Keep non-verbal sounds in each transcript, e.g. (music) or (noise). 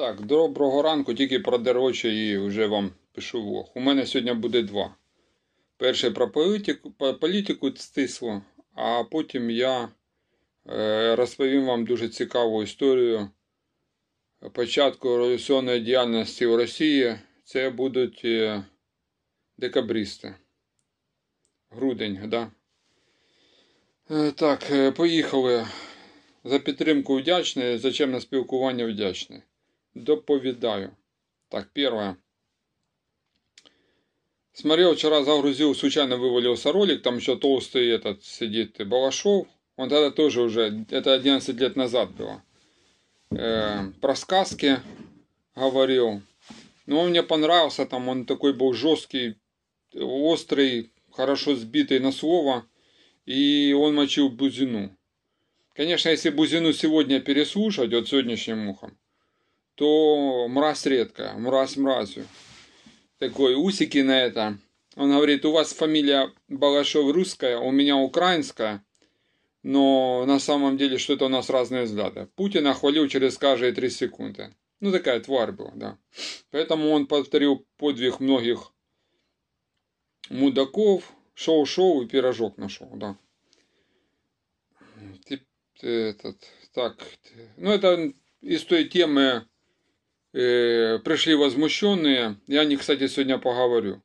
Так, доброго ранку, тільки про дорожче і вже вам пишу влог. У мене сьогодні буде два. Перше про політику, про політику стисло, а потім я е, розповім вам дуже цікаву історію початку революційної діяльності в Росії. Це будуть е, декабристи. Грудень, так? Да? Е, так, е, поїхали. За підтримку вдячний, за чим на спілкування вдячний. доповедаю. Так, первое. Смотрел, вчера загрузил, случайно вывалился ролик, там еще толстый этот сидит Балашов. Он тогда тоже уже, это 11 лет назад было. Э, про сказки говорил. Но ну, он мне понравился, там он такой был жесткий, острый, хорошо сбитый на слово. И он мочил Бузину. Конечно, если Бузину сегодня переслушать, вот сегодняшним ухом, то мразь редко, мразь мразью. Такой усики на это. Он говорит, у вас фамилия Балашов русская, у меня украинская, но на самом деле что-то у нас разные взгляды. Путин охвалил через каждые три секунды. Ну, такая тварь была, да. Поэтому он повторил подвиг многих мудаков, шоу-шоу и пирожок нашел, да. этот, так, ну, это из той темы Э, пришли возмущенные. Я о них, кстати, сегодня поговорю.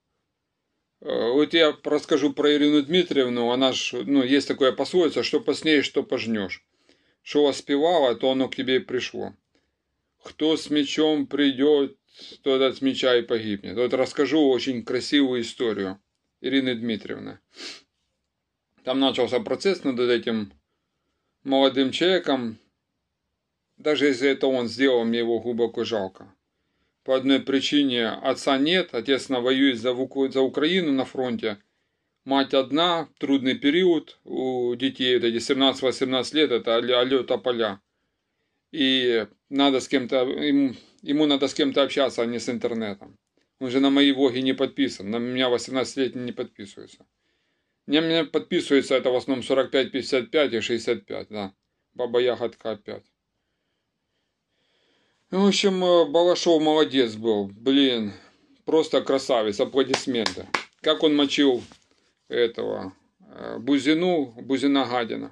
Э, вот я расскажу про Ирину Дмитриевну. Она ж, ну, есть такое пословица, что поснеешь, что пожнешь. Что воспевала, то оно к тебе и пришло. Кто с мечом придет, тот от меча и погибнет. Вот расскажу очень красивую историю Ирины Дмитриевны. Там начался процесс над этим молодым человеком, даже если это он сделал, мне его глубоко жалко. По одной причине отца нет, отец на воюет за, за Украину на фронте, мать одна, трудный период у детей, вот эти 17-18 лет, это алета поля. И надо с кем-то, ему, ему надо с кем-то общаться, а не с интернетом. Он же на мои влоги не подписан, на меня 18 лет не подписывается. не меня подписывается это в основном 45, 55 и 65, да. Баба Ягодка опять. Ну, в общем, э, Балашов молодец был. Блин, просто красавец. Аплодисменты. Как он мочил этого э, Бузину, Бузина Гадина.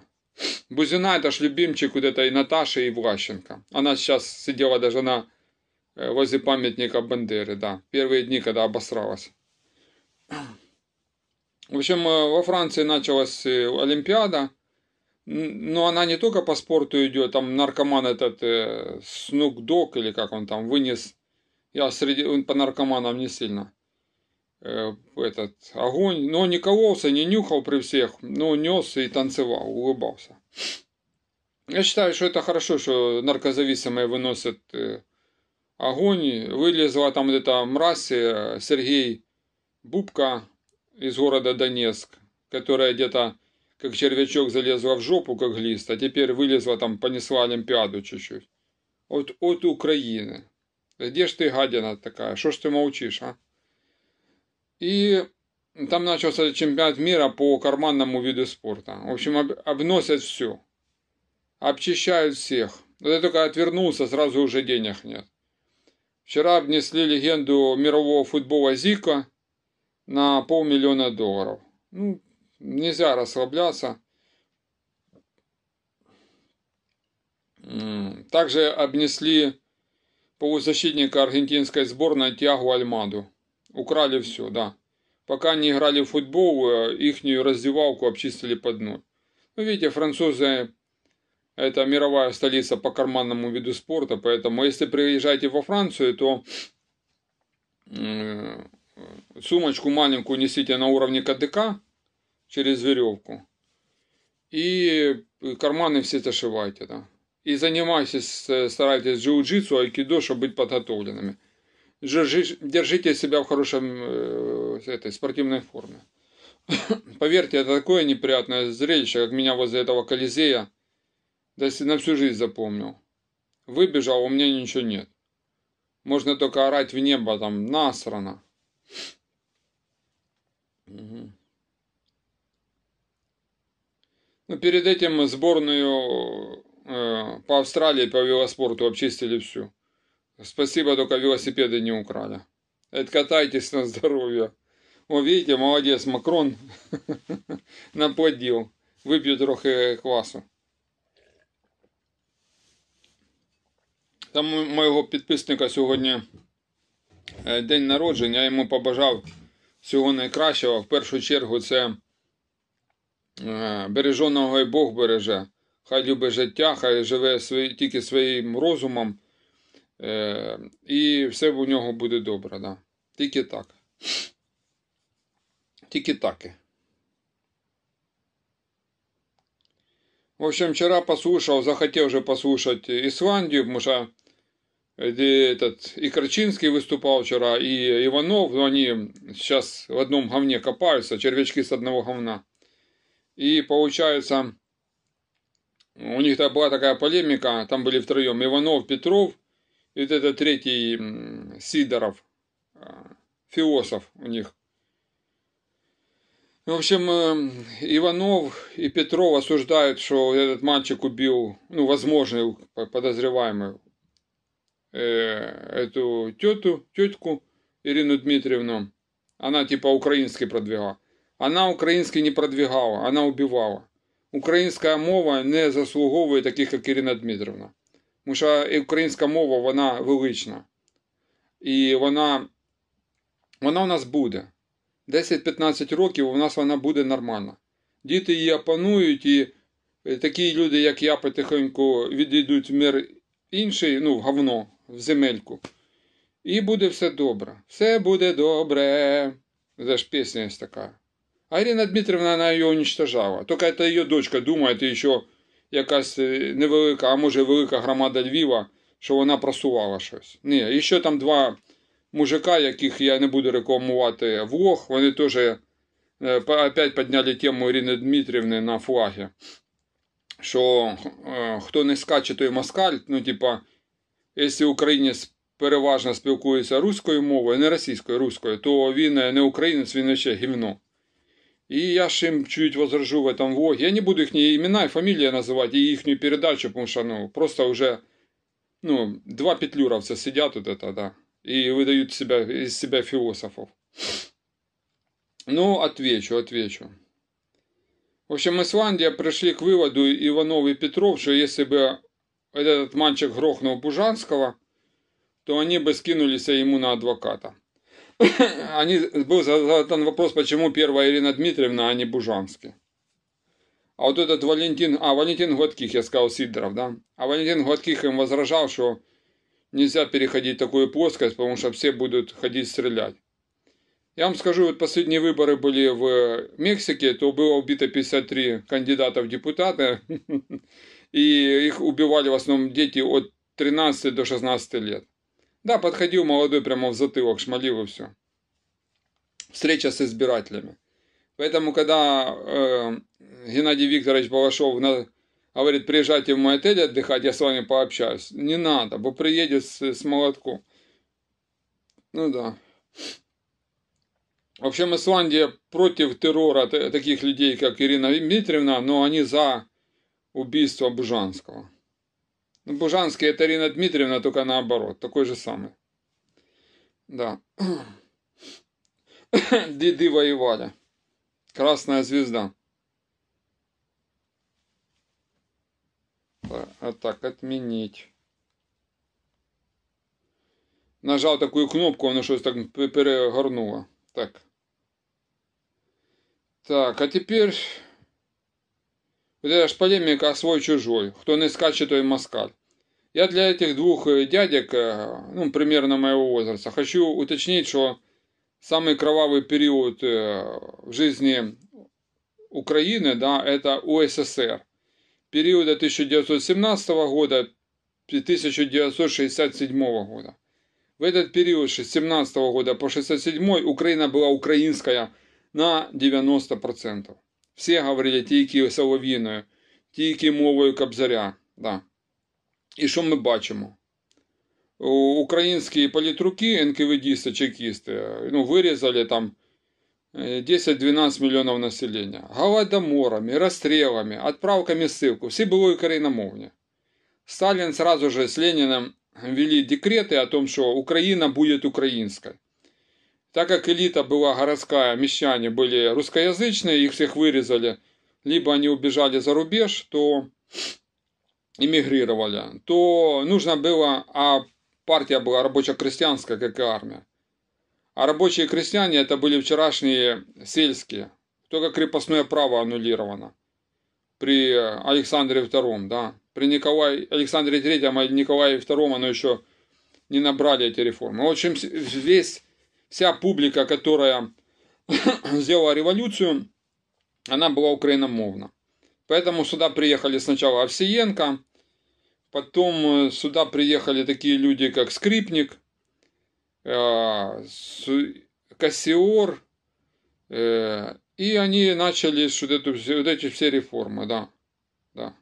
Бузина это ж любимчик вот этой Наташи и Ивлащенко. Она сейчас сидела даже на э, возле памятника Бандеры, да. Первые дни, когда обосралась. В общем, во Франции началась Олимпиада – но она не только по спорту идет, там наркоман этот э, Снук или как он там вынес. Я среди, он по наркоманам не сильно. Э, этот огонь, но не кололся, не нюхал при всех, но нес и танцевал, улыбался. Я считаю, что это хорошо, что наркозависимые выносят э, огонь. Вылезла там эта мразь э, Сергей Бубка из города Донецк, которая где-то как червячок залезла в жопу, как глист, а теперь вылезла там, понесла Олимпиаду чуть-чуть. От, от Украины. Где ж ты, гадина такая? Что ж ты молчишь, а? И там начался чемпионат мира по карманному виду спорта. В общем, об, обносят все. Обчищают всех. Но ты только отвернулся, сразу уже денег нет. Вчера обнесли легенду мирового футбола Зика на полмиллиона долларов. Ну, нельзя расслабляться. Также обнесли полузащитника аргентинской сборной Тиагу Альмаду. Украли все, да. Пока не играли в футбол, э, их раздевалку обчистили под ноль. Ну, видите, французы – это мировая столица по карманному виду спорта, поэтому если приезжаете во Францию, то э, сумочку маленькую несите на уровне КДК – через веревку. И э, карманы все зашивайте. Да. И занимайтесь, э, старайтесь джиу-джитсу, айкидо, чтобы быть подготовленными. Держите себя в хорошем э, этой, спортивной форме. (coughs) Поверьте, это такое неприятное зрелище, как меня возле этого Колизея. Да на всю жизнь запомнил. Выбежал, у меня ничего нет. Можно только орать в небо, там, насрано. Угу. Ну, перед этим сборную э, по Австралии по велоспорту обчистили всю. Спасибо, только велосипеды не украли. Это катайтесь на здоровье. О, видите, молодец, Макрон (laughs) наплодил. Вип'ю трохи квасу. Там моего підписника сьогодні э, день народження. Я йому побажав всього найкращого. В першу чергу це Береженого і Бог береже, хай любить життя, хай живе свої, тільки своїм розумом, е, і все у нього буде добре. Да. Тільки так. Тільки таки. В общем, вчора послушав, захотів вже послухати Ісландію, тому що е, этот, і Крачинський виступав вчора, і Іванов, ну вони зараз в одному говні копаються, червячки з одного говна. И получается, у них там была такая полемика, там были втроем Иванов, Петров, и вот это третий Сидоров, а, философ у них. В общем, э, Иванов и Петров осуждают, что этот мальчик убил, ну, возможный подозреваемый, э, эту тету, тетку Ирину Дмитриевну. Она типа украинский продвигала. Она украинский не продвігала, вона убивала. Українська мова не заслуговує таких, як Ірина Дмитрівна. Тому що українська мова вона велична. І вона вона у нас буде. 10-15 років у нас вона буде нормальна. Діти її опанують, і е, такі люди, як я, потихеньку відійдуть в мир інший, ну, в говно, в земельку. І буде все добре. Все буде добре. Це ж пісня є така. А Ірина Дмитрівна вона його уничтожала. Тільки це її дочка думає, це ще якась э, невелика, а може велика громада Львова, що вона просувала щось. Ні, і ще там два мужика, яких я не буду рекламувати влог, вони теж э, опять підняли тему Ірини Дмитрівни на флагі. Що хто э, не скаче, той москаль, ну, типа, якщо українець переважно спілкується руською мовою, не російською, руською, то він е, не українець, він ще гівно. И я им чуть возражу в этом влоге. Я не буду их ни имена и фамилии называть, и их передачу, потому что, ну, просто уже, ну, два петлюровца сидят вот это, да, и выдают себя, из себя философов. Ну, отвечу, отвечу. В общем, Исландия пришли к выводу Иванов и Петров, что если бы этот мальчик грохнул Бужанского, то они бы скинулись ему на адвоката. (laughs) они, был задан вопрос, почему первая Ирина Дмитриевна, а не Бужанский. А вот этот Валентин, а Валентин Гладких, я сказал, Сидоров, да? А Валентин Гладких им возражал, что нельзя переходить такую плоскость, потому что все будут ходить стрелять. Я вам скажу, вот последние выборы были в Мексике, то было убито 53 кандидата в депутаты, (laughs) и их убивали в основном дети от 13 до 16 лет. Да, подходил молодой прямо в затылок, шмалил и все. Встреча с избирателями. Поэтому, когда э, Геннадий Викторович Балашов на, говорит, приезжайте в мой отель отдыхать, я с вами пообщаюсь. Не надо, вы приедете с, с молотком. Ну да. В общем, Исландия против террора таких людей, как Ирина Дмитриевна, но они за убийство Бужанского. Ну, Бужанский это Ирина Дмитриевна, только наоборот, такой же самый. Да. (coughs) Деды воевали. Красная звезда. А так, отменить. Нажал такую кнопку, что-то так перегорнуло. Так. Так, а теперь это ж полеміка свой-чужой, кто не скаче, той москаль. Я для этих двух э, дядек, э, ну, примерно моего возраста, хочу уточнить, что самый кровавый период э, в жизни Украины, да, это УССР. Периода 1917 года 1967 года. В этот период с 17 года по 67 Украина была украинская на 90%. Все говорили тільки солов'їною, тільки мовою кобзаря. Да. І що ми бачимо? Українські політруки, нквд чекісти, ну, вирізали там 10-12 е, мільйонів населення. Голодоморами, розстрілами, відправками ссылку. Всі були україномовні. Сталін сразу же з Лениным ввели декрети о том, що Україна буде українською. Так как элита была городская, а мещане были русскоязычные, их всех вырезали, либо они убежали за рубеж, то эмигрировали, то нужно было, а партия была рабоче-крестьянская, как и армия. А рабочие крестьяне это были вчерашние сельские, только крепостное право аннулировано при Александре II, да. При Николае, Александре III и а Николае II оно еще не набрали эти реформы. В общем, весь вся публика, которая (coughs) сделала революцию, она была украиномовна. Поэтому сюда приехали сначала Овсиенко, потом э, сюда приехали такие люди, как Скрипник, э, Кассиор, э, и они начали вот, эту, вот эти все реформы, да. да.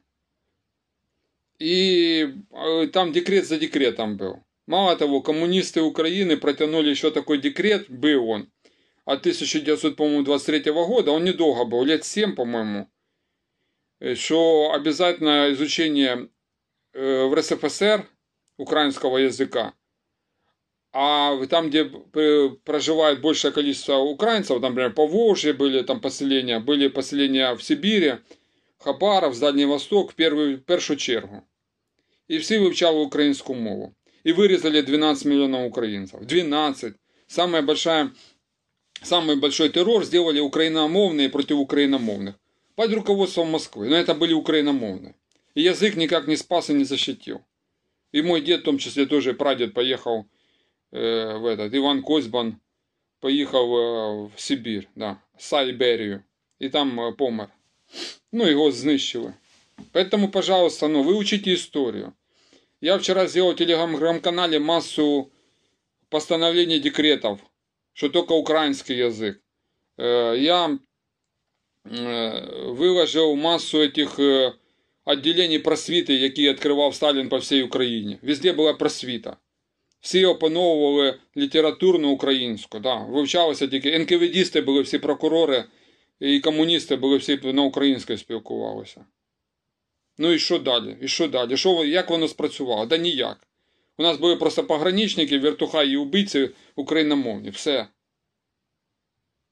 И там декрет за декретом был. Мало того, коммунисты Украины протянули еще такой декрет, был он, от 1923 года, он недолго был, лет 7, по-моему, э, что обязательно изучение э, в РСФСР украинского языка, а там, где э, проживает большее количество украинцев, там, например, по Волжье были там поселения, были поселения в Сибири, Хабаров, Дальний Восток, в первую, першу чергу. и все вивчали украинскую мову и вырезали 12 миллионов украинцев. 12. Самая большая, самый большой террор сделали украиномовные против украиномовных. Под руководством Москвы. Но это были украиномовные. И язык никак не спас и не защитил. И мой дед, в том числе тоже прадед, поехал э, в этот, Иван Козьбан, поехал э, в Сибирь, да, Сайберию. И там э, помер. Ну, его знищили. Поэтому, пожалуйста, ну, выучите историю. Я вчера сделал в телеграм-канале массу постановлений декретов, что только украинский язык. Э, я э, выложил массу этих э, отделений просвіти, які відкривав Сталін по всій Україні. Везде була просвіта. Всі опановували літературну українську. Да. Вивчалися тільки НКВДісти були всі прокурори, і комуністи були всі на українській спілкувалися. Ну і що далі? І що далі? Що, Як воно спрацювало? Да ніяк. У нас були просто пограничники, вертухаї і убийці україномовні. Все.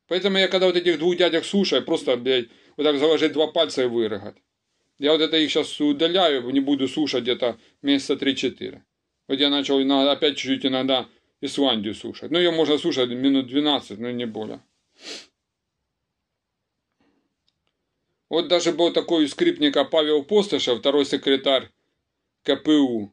Поэтому я когда вот этих двух дядек слушаю, просто, блядь, вот так заложить два пальца и вырыгать. Я вот это их сейчас удаляю, не буду слушать где-то месяца 3-4. Вот я начал иногда, опять чуть-чуть иногда Исландию слушать. Ну, ее можно слушать минут 12, но не более. Вот даже был такой у скрипника Павел Постышев, второй секретарь КПУ.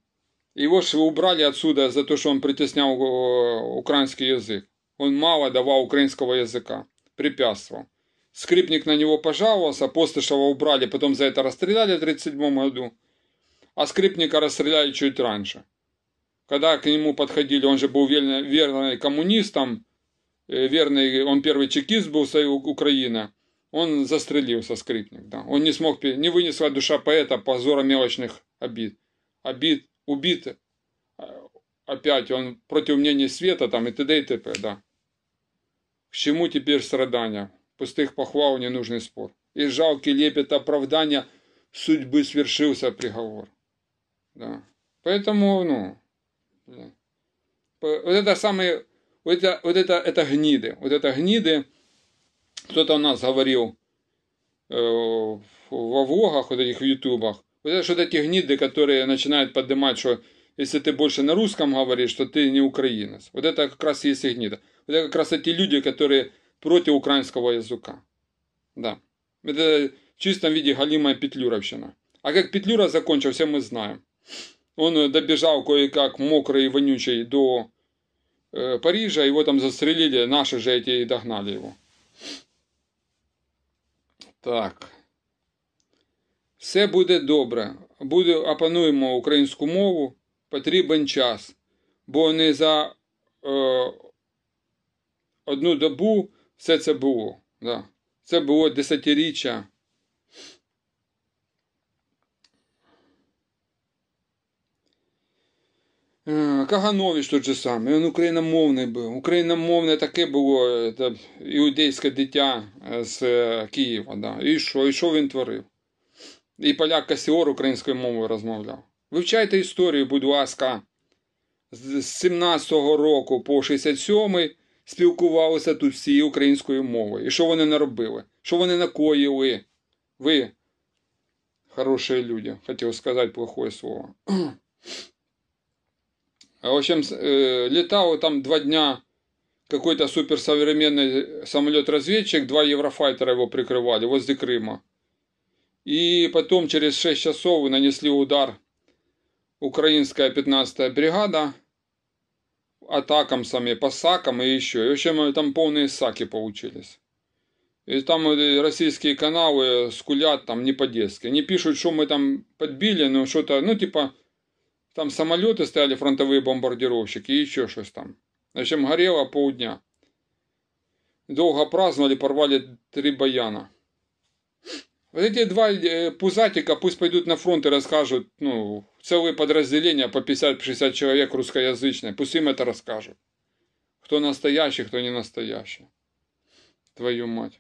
Его же убрали отсюда за то, что он притеснял э, украинский язык. Он мало давал украинского языка, препятствовал. Скрипник на него пожаловался, Постышева убрали, потом за это расстреляли в 1937 году. А Скрипника расстреляли чуть раньше. Когда к нему подходили, он же был верный, верный коммунистом, э, верный, он первый чекист был Союз Украина. Он застрелился, скрипник, да. Он не смог, не вынесла душа поэта позора мелочных обид. Обид, убит, э, опять, он против мнения света там и т.д. и т.п., да. К чему теперь страдания? Пустых похвал ненужный спор. И жалкий лепет оправдания судьбы свершился приговор. Да. Поэтому, ну, вот это самые, вот это, вот это, это гниды, вот это гниды, кто-то у нас говорил э, во влогах, вот этих в ютубах, вот это что-то эти гниды, которые начинают поднимать, что если ты больше на русском говоришь, что ты не украинец. Вот это как раз и есть гнида. Вот это как раз эти люди, которые против украинского языка. Да. Это в чистом виде галимая петлюровщина. А как Петлюра закончил, все мы знаем. Он добежал кое-как мокрый и вонючий до э, Парижа, его там застрелили, наши же эти и догнали его. Так. Все буде добре. Буде, Опануємо українську мову, потрібен час, бо не за е, одну добу все це було. Да. Це було десятиріччя. Е, Каганович тот же самий, він україномовний був. Україномовне таке було це, іудейське дитя е, з е, Києва. Да. І що І що він творив? І поляк Касіор українською мовою розмовляв. Вивчайте історію, будь ласка, з 17-го року по 67-й спілкувалися тут всі українською мовою. І що вони наробили? Що вони накоїли? Ви, хороші люди, хотів сказати плохое слово. А в общем, э, летал там два дня какой-то суперсовременный самолет-разведчик, два еврофайтера его прикрывали возле Крыма. И потом через 6 часов нанесли удар украинская 15-я бригада атакам атакамсами, пасакам и еще. И, в общем, там полные саки получились. И там российские каналы скулят там не по-детски. Они пишут, что мы там подбили, но что-то, ну типа там самолеты стояли, фронтовые бомбардировщики и еще что-то там. В общем, горело полдня. Долго праздновали, порвали три баяна. Вот эти два э, пузатика пусть пойдут на фронт и расскажут, ну, целые подразделения по 50-60 человек русскоязычные, пусть им это расскажут. Кто настоящий, кто не настоящий. Твою мать.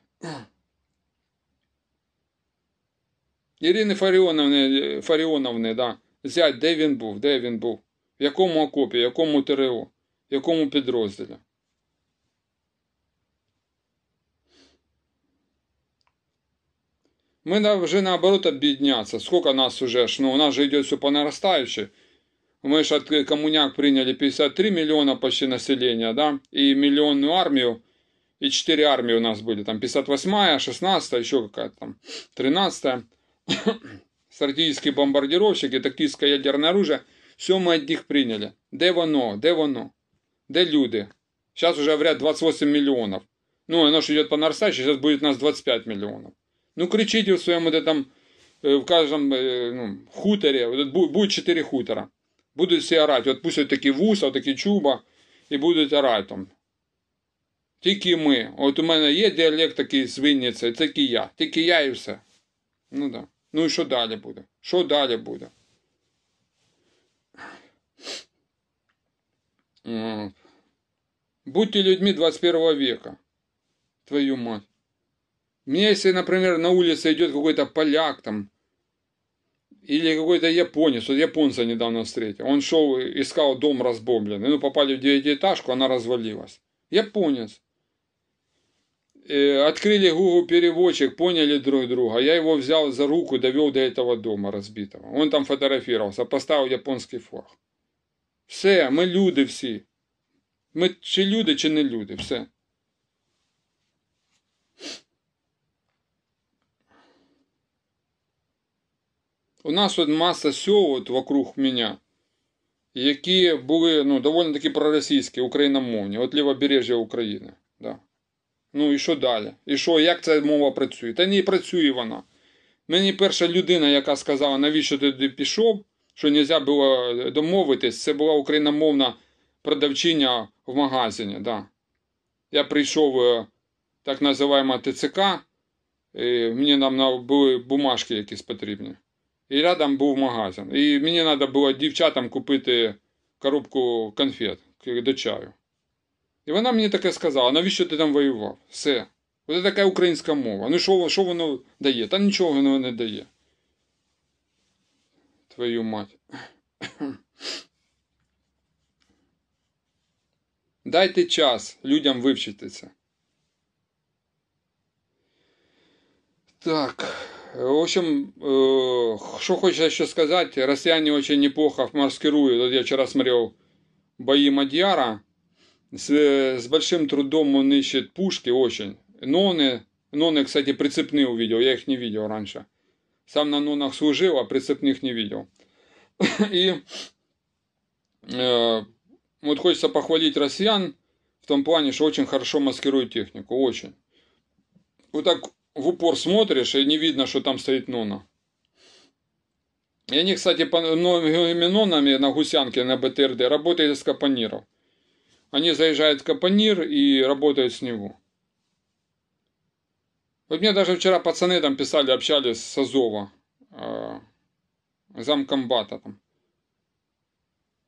Ирины Фарионовны, э, Фарионовны, да. Взять, де він був, де він був, в якому окопі, в якому ТРО, в якому підрозділі. Мы уже наоборот объединяться. Сколько нас уже? Ну, у нас же идет все по нарастающей. Мы же от коммуняк приняли 53 миллиона почти населения, да, и миллионную армию, и 4 армии у нас были, там 58-я, 16-я, еще какая-то там, 13-я з артилерійські бомбардіровщики, тактичне ядерне оружие, все мы от них приняли. Де воно? Де воно? Де люди? Зараз вже говорять 28 миллионов. Ну, оно ж йде по нарастающей, будет у нас 25 миллионов. Ну, кричите в своєму де там, в каждом э, ну, хуторі, буде 4 хутора. будут все орать. Вот пусть вот такие вуса, вот такие чуба, и будут орать там. Тільки ми. От у мене є діалект такий з Вінниці, тільки я. Тільки я і все. Ну так. Да. Ну і що далі буде? Що далі буде? Будьте людьми 21 века. Твою мать. Мне, если, например, на улице идет какой-то поляк там, или какой-то японец, вот японца недавно встретил, он шел, искал дом разбомбленный, ну, попали в девятиэтажку, она развалилась. Японец. Э, открыли Google переводчик, поняли друг друга. Я его взял за руку, довел до этого дома разбитого. Он там фотографировался, поставил японский флаг. Все, мы люди все. Мы чи люди, чи не люди, все. У нас от маса сьо вокруг мене, які були ну, довольно таки проросійські, україномовні, от лівобережжя України. Да. Ну і що далі? І що, як ця мова працює? Та не працює вона. Мені перша людина, яка сказала, навіщо ти туди пішов, що не можна було домовитись, це була україномовна продавчиня в магазині. Да. Я прийшов е, так називаємо ТЦК, і мені нам були бумажки якісь потрібні. І рядом був магазин. І мені треба було дівчатам купити коробку конфет до чаю. І вона мені таке сказала: навіщо ти там воював? Все. Оце така українська мова. Ну що, що воно дає? Та нічого воно не дає. Твою мать. (coughs) Дайте час людям вивчитися. Так, в общем, э, е, что хочется еще сказать, россияне очень неплохо маскируют. Вот я вчера смотрел бої Мадьяра, С, с большим трудом он ищет пушки очень. Ноны, ноны, кстати, прицепные увидел, я их не видел раньше. Сам на нонах служил, а прицепных не видел. (coughs) И э, вот хочется похвалить россиян в том плане, что очень хорошо маскируют технику, очень. Вот так в упор смотришь, и не видно, что там стоит нона. И они, кстати, по многими нонами на гусянке, на БТРД работают из капониров. Они заезжают в Капонир и работают с него. Вот мне даже вчера пацаны там писали, общались с Азова, э, замкомбата там.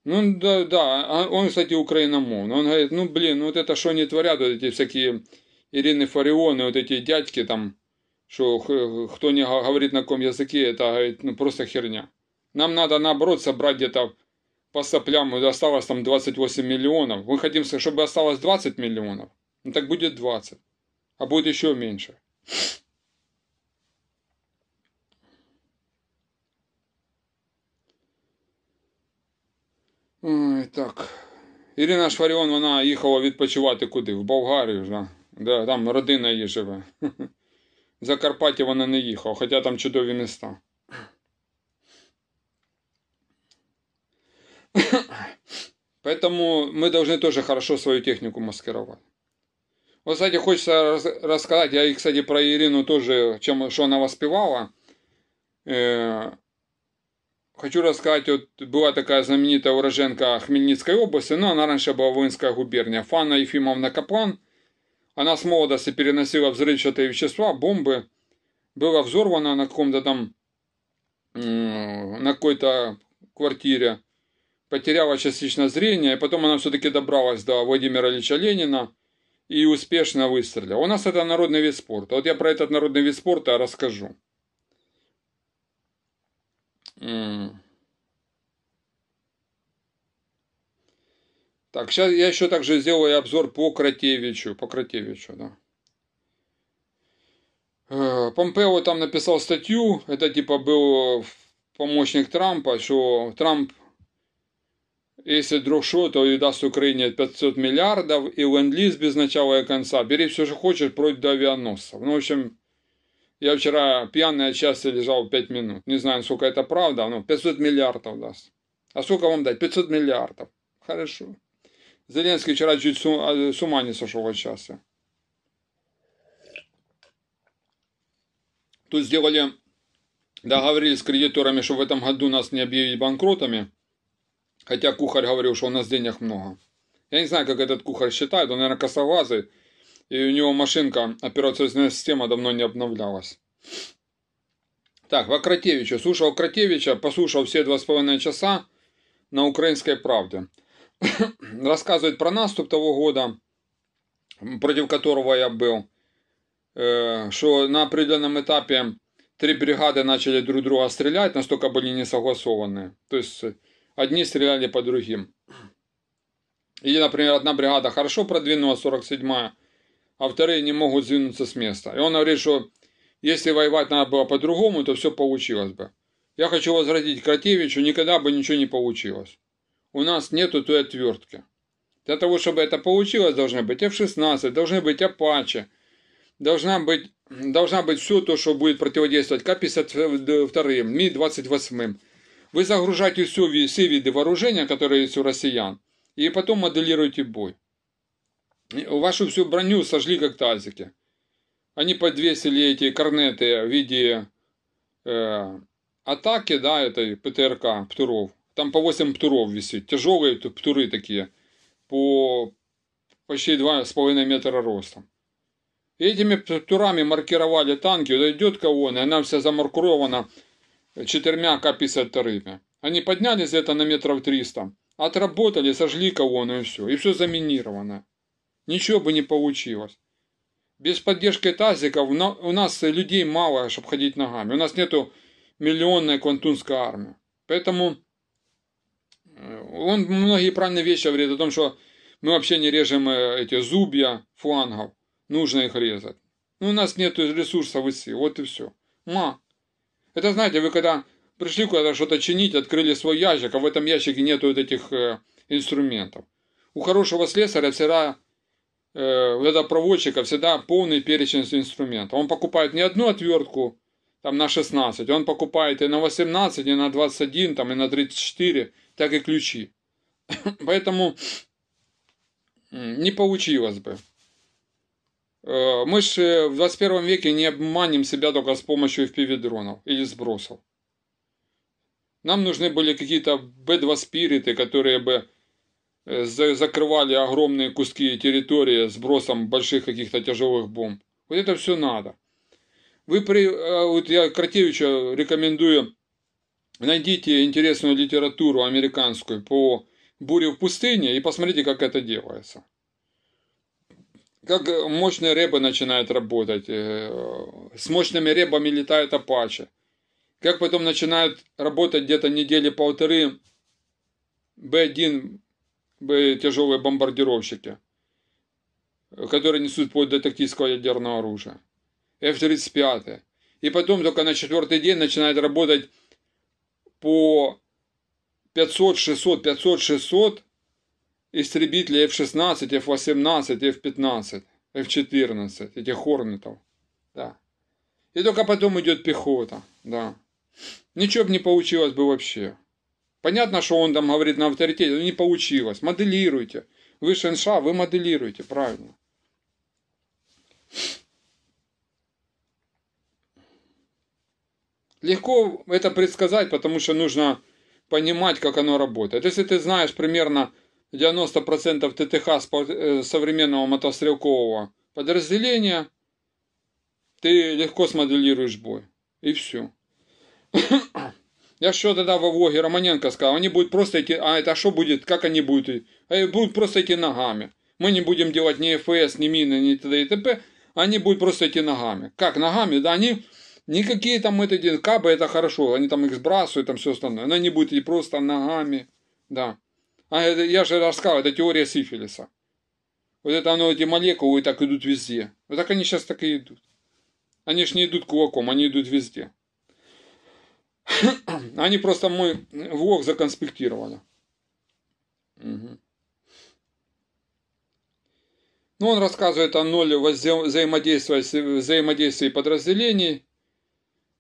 Ну, да, да, а он, кстати, украиномовный. Он говорит, ну, блин, ну вот это что они творят, вот эти всякие Ирины Фарионы, вот эти дядьки там, что кто не говорит на ком языке, это, говорит, ну, просто херня. Нам надо, наоборот, собрать где-то по соплям осталось там 28 миллионов. Мы хотим, чтобы осталось 20 миллионов. Ну так будет 20. А будет еще меньше. Ой, так. Ірина Шваріон, вона їхала відпочивати куди? В Болгарію. Да? Да, там родина її живе. (laughs) В Закарпаття вона не їхала, хоча там чудові міста. Поэтому мы должны тоже хорошо свою технику маскировать. Вот, кстати, хочется раз рассказать, я, кстати, про Ирину тоже, чем, что она воспевала. Э хочу рассказать, вот была такая знаменитая уроженка Хмельницкой области, но ну, она раньше была воинская губерния, Фанна Ефимовна Каплан. Она с молодости переносила взрывчатые вещества, бомбы. Была взорвана на каком-то там, на какой-то квартире потеряла частично зрение, и потом она все-таки добралась до Владимира Ильича Ленина и успешно выстрелила. У нас это народный вид спорта. Вот я про этот народный вид спорта расскажу. Так, сейчас я еще также сделаю обзор по Кротевичу. По Кротевичу, да. Э, Помпео там написал статью, это типа был помощник Трампа, что Трамп если вдруг что, то и даст Украине 500 миллиардов, и ленд-лиз без начала и конца. Бери все, что хочешь, против до авианосцев. Ну, в общем, я вчера пьяный отчасти лежал 5 минут. Не знаю, сколько это правда, но 500 миллиардов даст. А сколько вам дать? 500 миллиардов. Хорошо. Зеленский вчера чуть с ума э, не сошел отчасти. Тут сделали, договорились с кредиторами, что в этом году нас не объявить банкротами. Хотя кухарь говорил, что у нас денег много. Я не знаю, как этот кухарь считает, он, наверное, косолазый, и у него машинка, операционная система давно не обновлялась. Так, Вакратевича. Слушал Кратевича, послушал все два с половиной часа на «Украинской правде». (coughs) Рассказывает про наступ того года, против которого я был. Э, что на определенном этапе три бригады начали друг друга стрелять, настолько были несогласованные. То есть одни стреляли по другим. Или, например, одна бригада хорошо продвинула 47-я, а вторые не могут сдвинуться с места. И он говорит, что если воевать надо было по-другому, то все получилось бы. Я хочу возродить Кратевичу, никогда бы ничего не получилось. У нас нету той отвертки. Для того, чтобы это получилось, должны быть F-16, должны быть Апачи, должна быть, должна быть все то, что будет противодействовать К-52, Ми-28. Вы загружаете все, все виды вооружения, которые есть у россиян, и потом моделируете бой. Вашу всю броню сожгли как тазики. Они подвесили эти корнеты в виде э, атаки, да, этой ПТРК, птуров. Там по 8 птуров висит, тяжелые птуры такие, по почти 2,5 метра ростом. И этими птурами маркировали танки, вот идет колонна, она вся замаркирована четырьмя К-53. Они поднялись это на метров триста, отработали, сожгли колонну и все, и все заминировано. Ничего бы не получилось. Без поддержки тазиков у нас людей мало, чтобы ходить ногами. У нас нету миллионной квантунской армии. Поэтому э, он многие правильные вещи говорит о том, что мы вообще не режем э, эти зубья флангов. Нужно их резать. Ну, у нас нет ресурсов и сил. Вот и все. Ма, это знаете, вы когда пришли куда-то что-то чинить, открыли свой ящик, а в этом ящике нету вот этих э, инструментов. У хорошего слесаря всегда, у э, этого проводчика всегда полный перечень инструментов. Он покупает не одну отвертку, там на 16, он покупает и на 18, и на 21, там и на 34, так и ключи. (coughs) Поэтому не получилось бы. Э, мы же э, в 21 веке не обманем себя только с помощью FPV-дронов или сбросов. Нам нужны были какие-то b 2 спириты, которые бы э, закрывали огромные куски территории сбросом больших каких-то тяжелых бомб. Вот это все надо. Вы при, вот я Кратевича рекомендую, найдите интересную литературу американскую по буре в пустыне и посмотрите, как это делается как э, мощные ребы начинают работать. Э, с мощными ребами летают апачи. Как потом начинают работать где-то недели полторы Б-1 Б тяжелые бомбардировщики, которые несут под до тактического ядерного оружия. F-35. И потом только на четвертый день начинает работать по 500, 600, 500, 600 истребители F-16, F-18, F-15, F-14, этих хорнетов. Да. И только потом идет пехота. Да. Ничего бы не получилось бы вообще. Понятно, что он там говорит на авторитете, но не получилось. Моделируйте. Вы шенша, вы моделируете, правильно. Легко это предсказать, потому что нужно понимать, как оно работает. Если ты знаешь примерно 90% ТТХ э, современного мотострелкового подразделения, ты легко смоделируешь бой. И все. Я что тогда во влоге Романенко сказал, они будут просто идти, а это что будет, как они будут, они э, э, будут просто идти ногами. Мы не будем делать ни ФС, ни мины, ни т.д. и т.п. Они будут просто идти ногами. Как ногами? Да они никакие там это кабы, это хорошо, они там их сбрасывают, там все остальное. Но они будут идти просто ногами, да. А я же рассказывал, это теория сифилиса. Вот это оно, эти молекулы так идут везде. Вот так они сейчас так и идут. Они же не идут кулаком, они идут везде. (clears throat) Они просто мой влог законспектировали. Ну, он рассказывает о ноле взаимодействия, взаимодействия подразделений,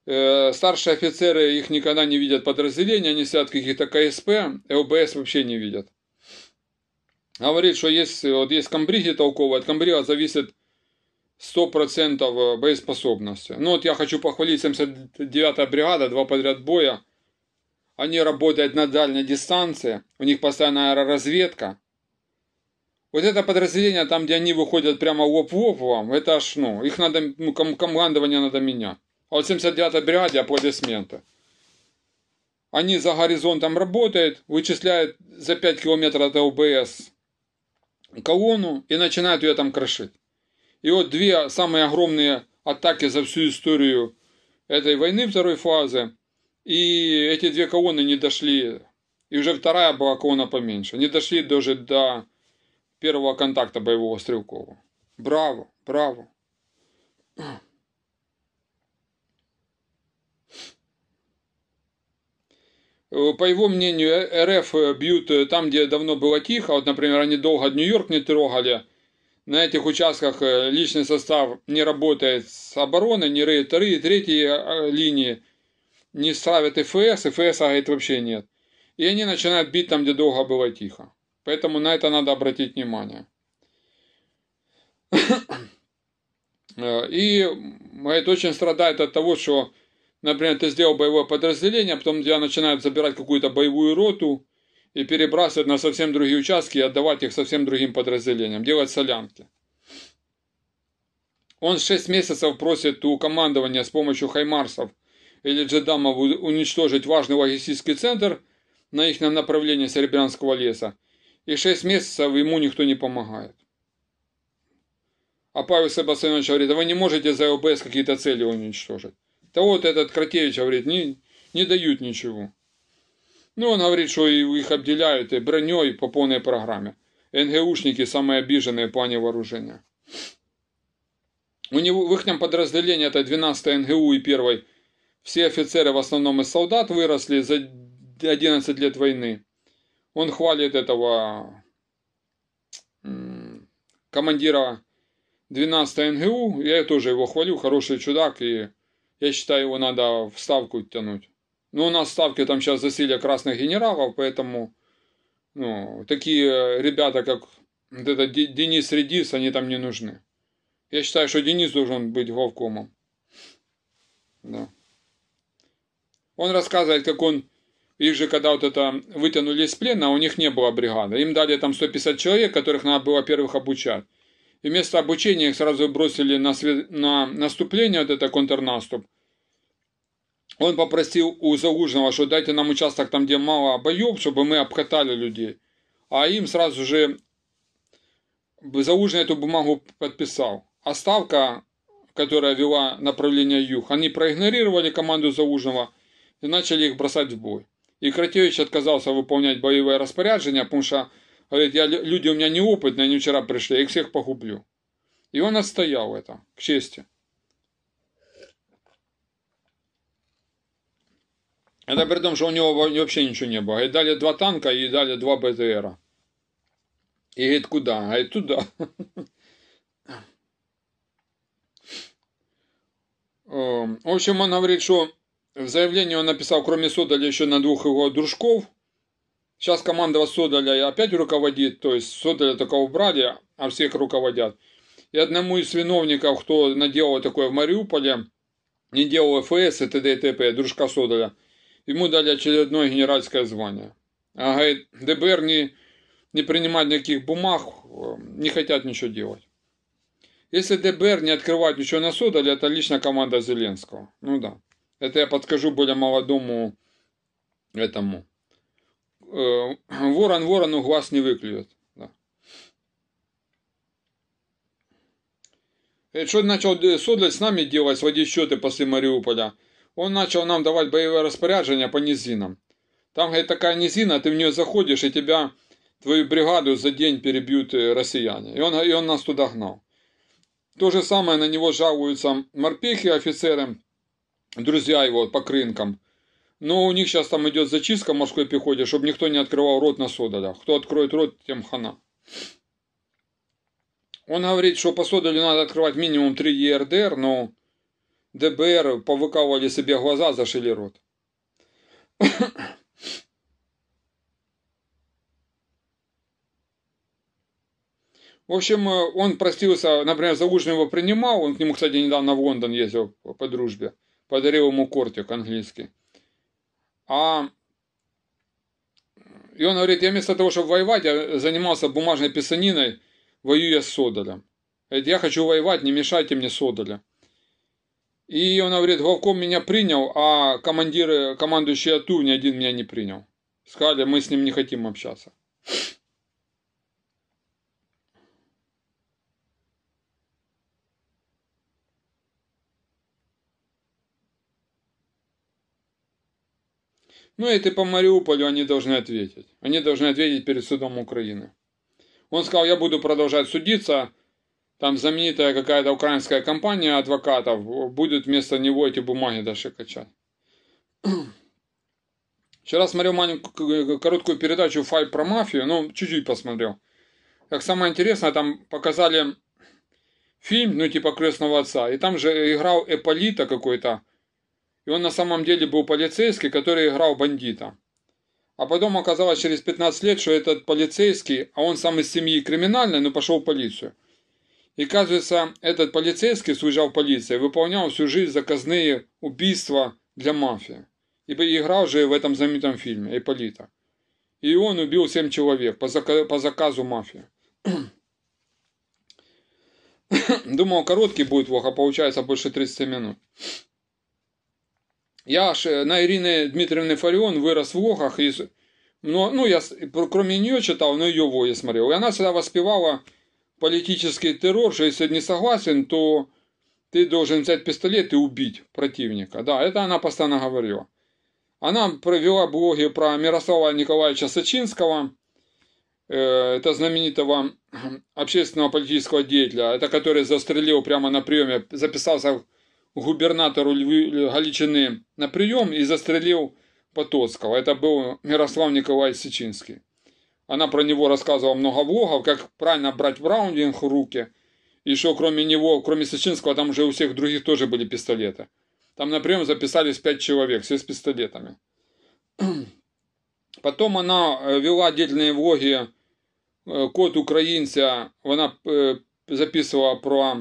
Э, старшие офицеры их никогда не видят подразделения, они сидят в каких-то КСП, ЛБС вообще не видят. Говорит, что есть, вот есть комбриги толковые, от комбрига зависит 100% э, боеспособности. Ну вот я хочу похвалить 79-я бригада, два подряд боя. Они работают на дальней дистанции, у них постоянная аэроразведка. Вот это подразделение, там, где они выходят прямо лоб в лоб вам, это аж, ну, их надо, ну, командование надо менять. А вот 79-й бригаде аплодисменты. Они за горизонтом работают, вычисляют за 5 километров от ЛБС колонну и начинают ее там крошить. И вот две самые огромные атаки за всю историю этой войны второй фазы. И эти две колонны не дошли, и уже вторая была колонна поменьше, не дошли даже до первого контакта боевого Стрелкова. Браво, браво. Э, по его мнению, э, РФ э, бьют там, где давно было тихо. Вот, например, они долго Нью-Йорк не трогали. На этих участках личный состав не работает с обороной, не рейд вторые, третьи линии не ставят ФС, ФС, а говорит, вообще нет. И они начинают бить там, где долго было тихо. Поэтому на это надо обратить внимание. (coughs) И говорит, очень страдает от того, что Например, ты сделал боевое подразделение, а потом тебя начинают забирать какую-то боевую роту и перебрасывать на совсем другие участки и отдавать их совсем другим подразделениям, делать солянки. Он 6 месяцев просит у командования с помощью хаймарсов или джедамов уничтожить важный логистический центр на их направлении Серебрянского леса. И 6 месяцев ему никто не помогает. А Павел Себастьянович говорит, «А вы не можете за ОБС какие-то цели уничтожить. Да вот этот Кракевич говорит, не, не дают ничего. Ну, он говорит, что их обделяют и броней по полной программе. НГУшники самые обиженные в плане вооружения. У него, в их подразделении это 12 НГУ и 1 все офицеры в основном из солдат выросли за 11 лет войны. Он хвалит этого командира 12 НГУ, я тоже его хвалю, хороший чудак и я считаю, его надо в ставку тянуть. Но ну, у нас в ставке там сейчас засилие красных генералов, поэтому ну, такие ребята, как вот этот Денис Редис, они там не нужны. Я считаю, что Денис должен быть главкомом. Да. Он рассказывает, как он, их же когда вот это вытянули из плена, у них не было бригады. Им дали там 150 человек, которых надо было первых обучать и вместо обучения их сразу бросили на, све- на наступление, вот это контрнаступ. Он попросил у Заужного, что дайте нам участок там, где мало боев, чтобы мы обкатали людей. А им сразу же Заужный эту бумагу подписал. А ставка, которая вела направление юг, они проигнорировали команду Заужного и начали их бросать в бой. И Кратевич отказался выполнять боевые распоряжения, потому что Говорит, я, люди у меня неопытные, они вчера пришли, я их всех погублю. И он отстоял это, к чести. Это при том, что у него вообще ничего не было. Говорит, дали два танка и дали два бтр. И говорит, куда? Говорит, туда. Эм, в общем, он говорит, что в заявлении он написал, кроме Содоля, еще на двух его дружков – Сейчас команда Содоля опять руководит, то есть Содоля только убрали, а всех руководят. И одному из виновников, кто наделал такое в Мариуполе, не делал ФС и т.д. и т.п., дружка Содоля, ему дали очередное генеральское звание. А говорит, ДБР не, не принимает никаких бумаг, э, не хотят ничего делать. Если ДБР не открывает ничего на Содоле, это личная команда Зеленского. Ну да. Это я подскажу более молодому этому Э, (clears throat) ворон ворону глаз не выклюет. Да. Э, Что начал Судль с нами делать, сводить счеты после Мариуполя? Он начал нам давать боевые распоряжения по низинам. Там, говорит, такая низина, ты в нее заходишь, и тебя, твою бригаду за день перебьют э, россияне. И он, и он нас туда гнал. То же самое на него жалуются морпехи, офицеры, друзья его по крынкам. Но ну, у них сейчас там идет зачистка в морской пехоте, чтобы никто не открывал рот на содалях. Кто откроет рот, тем хана. Он говорит, что по содалю надо открывать минимум 3 ЕРДР, но ДБР повыкалывали себе глаза, зашили рот. В общем, э, он простился, например, Залужный его принимал, он к нему, кстати, недавно в Лондон ездил по дружбе, подарил ему кортик английский. А и он говорит, я вместо того, чтобы воевать, я занимался бумажной писаниной, воюя с Содолем. Говорит, я хочу воевать, не мешайте мне Содоля. И он говорит, Главком меня принял, а командиры, командующий АТУ ни один меня не принял. Сказали, мы с ним не хотим общаться. Ну и ты по Мариуполю они должны ответить. Они должны ответить перед судом Украины. Он сказал, я буду продолжать судиться. Там знаменитая какая-то украинская компания адвокатов будет вместо него эти бумаги дальше качать. (clears throat) Вчера смотрел маленькую короткую передачу файл про мафию», ну, чуть-чуть посмотрел. Как самое интересное, там показали фильм, ну, типа «Крестного отца», и там же играл Эполита какой-то, и он на самом деле был полицейский, который играл бандита. А потом оказалось через 15 лет, что этот полицейский, а он сам из семьи криминальной, но пошел в полицию. И, кажется, этот полицейский, служил в полиции, выполнял всю жизнь заказные убийства для мафии. И играл же в этом знаменитом фильме «Эполита». И он убил 7 человек по, зака по заказу мафии. (coughs) Думал, короткий будет плохо, а получается больше 30 минут. Я аж э, на Ирины Дмитриевны Фарион вырос в Лохах, и, но, ну, я кроме нее читал, но ее вои смотрел. И она всегда воспевала политический террор, что если не согласен, то ты должен взять пистолет и убить противника. Да, это она постоянно говорила. Она провела блоги про Мирослава Николаевича Сачинского, э, это знаменитого (clears throat) общественного политического деятеля, это который застрелил прямо на приеме, записался губернатору Львы, Галичины на прием и застрелил Потоцкого. Это был Мирослав Николаевич Сечинский. Она про него рассказывала много влогов, как правильно брать браундинг в руки. И что кроме него, кроме Сычинского, там уже у всех других тоже были пистолеты. Там на прием записались пять человек, все с пистолетами. (clears throat) Потом она э, вела отдельные влоги э, «Код украинца». Она э, записывала про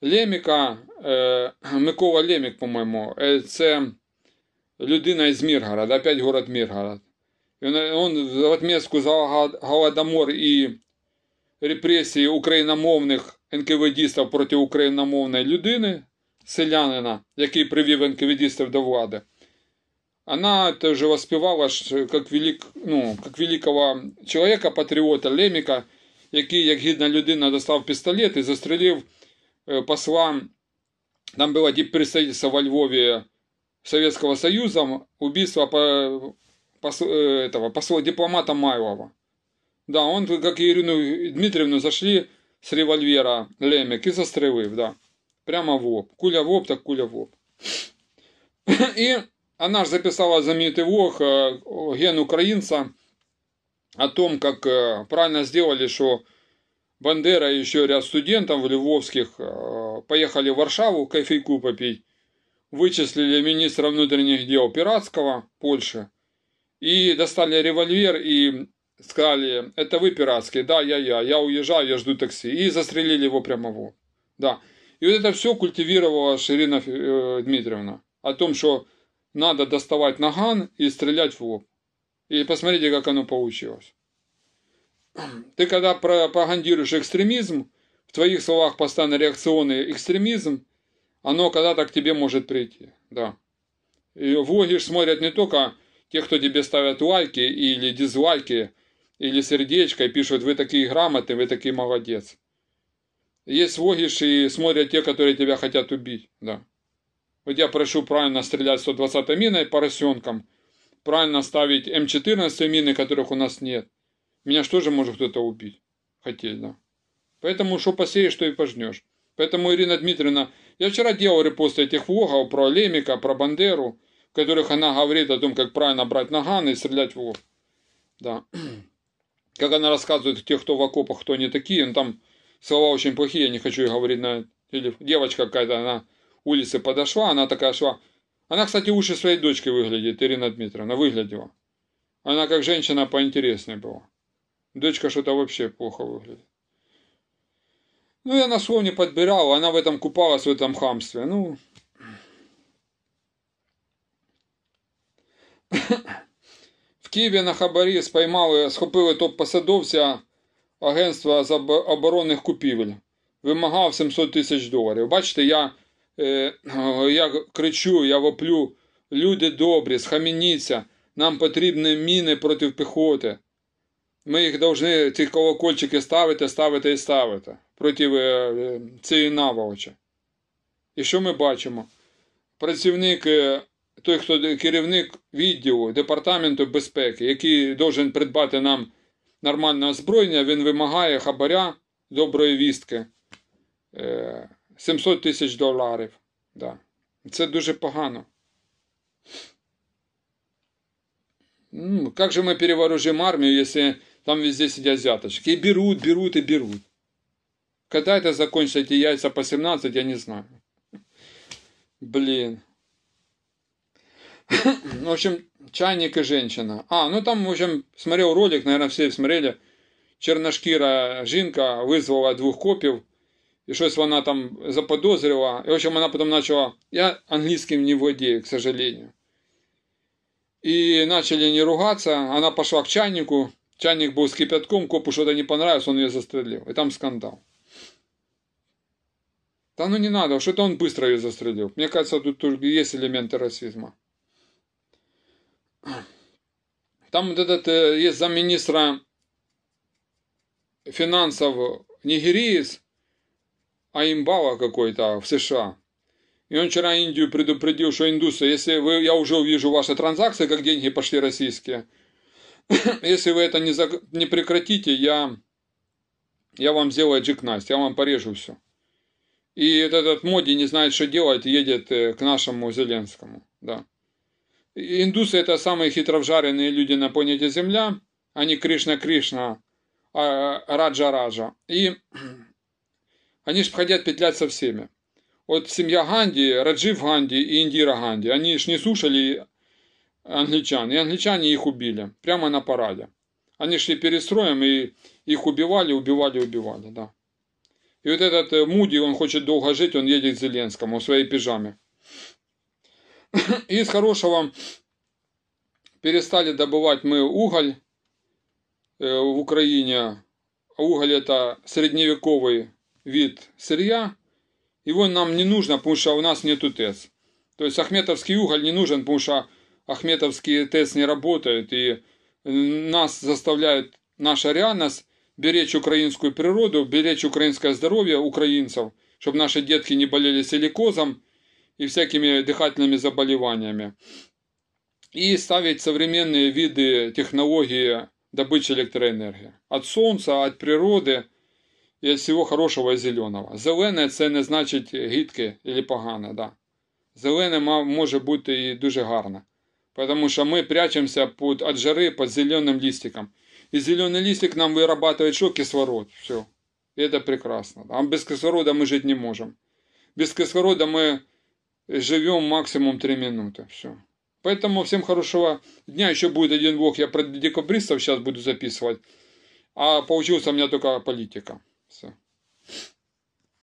Лемика, Е, Микола Лемік, по-моєму, е, це людина із Міргорода, опять город Міргород. Він в отместку за голодомор і репресії україномовних НКВДістів проти україномовної людини, селянина, який привів НКВДістів до влади. Она тоже воспевала как, велик, ну, как великого чоловіка, патріота Леміка, який, як гідна людина, достав пістолет і застрелив е, посла Там было представительство во Львове Советского Союза, убийство по, посл, э, этого, посла, дипломата Майлова. Да, он, как и Ирину Дмитриевну, зашли с револьвера Лемик и застрелив, да. Прямо в лоб. Куля в лоб, так куля в лоб. И она же записала знаменитый влог э, ген украинца о том, как э, правильно сделали, что Бандера и еще ряд студентов в львовских э, поехали в Варшаву кофейку попить. Вычислили министра внутренних дел Пиратского, Польши. И достали револьвер и сказали, это вы пиратский, да, я, я, я уезжаю, я жду такси. И застрелили его прямо вот. Да. И вот это все культивировала Ширина э, Дмитриевна. О том, что надо доставать наган и стрелять в лоб. И посмотрите, как оно получилось. Ты когда пропагандируешь экстремизм, в твоих словах постоянно реакционный экстремизм, оно когда-то к тебе может прийти, да. И влоги смотрят не только те, кто тебе ставят лайки или дизлайки, или сердечко, и пишут, вы такие грамотные, вы такие молодец. Есть влогишь и смотрят те, которые тебя хотят убить, да. Вот я прошу правильно стрелять 120 миной поросенком, правильно ставить М14 эм мины, которых у нас нет – меня что же может кто-то убить? хотели, да. Поэтому что посеешь, что и пожнешь. Поэтому, Ирина Дмитриевна, я вчера делал репосты этих влогов про Лемика, про Бандеру, в которых она говорит о том, как правильно брать наган и стрелять в лоб. Да. (clears throat) Как она рассказывает тех, кто в окопах, кто не такие. Ну, там слова очень плохие, я не хочу их говорить на Или девочка какая-то, она улице подошла, она такая шла. Она, кстати, лучше своей дочки выглядит, Ирина Дмитриевна, выглядела. Она как женщина поинтереснее была. Дочка что-то вообще плохо выглядит. Ну, я на слов не подбирал, она в этом купалась, в этом хамстве. Ну, в Києві на хабарі спіймали, схопили топ-посадовця Агентства з оборонних купівель. Вимагав 700 тисяч доларів. Бачите, я е, я кричу, я воплю. Люди добрі, схамініться, нам потрібні міни проти піхоти. Ми їх повинні, ці колокольчики ставити, ставити і ставити проти е, е, цієї наволочі. І що ми бачимо? Працівник, е, той, хто керівник відділу Департаменту безпеки, який должен придбати нам нормальне озброєння, він вимагає хабаря доброї вістки 700 тисяч доларів. Да. Це дуже погано. Ну, Как же ми перевооружим армію, якщо Там везде сидят взяточки. И берут, берут и берут. Когда это закончится, эти яйца по 17, я не знаю. Блин. Ну, в общем, чайник и женщина. А, ну там, в общем, смотрел ролик, наверное, все смотрели. жинка вызвала двух копий и что щось вона там заподозрила. И в общем, она потом начала, Я английским не владею, к сожалению. И начали не ругатися. Вона пішла к чайнику, Чайник был с кипятком, копу что-то не понравилось, он ее застрелил. И там скандал. Да ну не надо, что-то он быстро ее застрелил. Мне кажется, тут тоже есть элементы расизма. Там вот этот, э, есть замминистра финансов нигериец, а имбава какой-то в США. И он вчера Индию предупредил, что индусы, если вы, я уже увижу ваши транзакции, как деньги пошли российские – (coughs) Если вы это не, зак... не прекратите, я... я вам сделаю джикнасть, я вам порежу все. И этот моди не знает, что делать, едет э, к нашему Зеленскому. Да. Индусы – это самые хитровжаренные люди на планете Земля. Они Кришна-Кришна, Раджа-Раджа. И (coughs) они же хотят петлять со всеми. Вот семья Ганди, Раджив Ганди и Индира Ганди, они же не слушали англичан. И англичане их убили прямо на параде. Они шли перестроем и их убивали, убивали, убивали, да. И вот этот э, Муди, он хочет долго жить, он едет к Зеленскому в своей пижаме. (coughs) Из хорошего перестали добывать мы уголь э, в Украине. Уголь это средневековый вид сырья. Его нам не нужно, потому что у нас нету ТЭЦ. То есть ахметовский уголь не нужен, потому что Ахметовские ТЭЦ не работают, и э, нас заставляют наша реальность беречь украинскую природу, беречь украинское здоровье украинцев, чтобы наши детки не болели силикозом и всякими дыхательными заболеваниями. И ставить современные виды технологии добычи электроэнергии. От солнца, от природы и от всего хорошего и зеленого. Зелене це не значить гидке или погане, да. Зелене может быть и дуже гарне. потому что мы прячемся под, от жары под зеленым листиком. И зеленый листик нам вырабатывает что? Кислород. Все. это прекрасно. А без кислорода мы жить не можем. Без кислорода мы живем максимум 3 минуты. Все. Поэтому всем хорошего дня. Еще будет один блок. Я про декабристов сейчас буду записывать. А получился у меня только политика.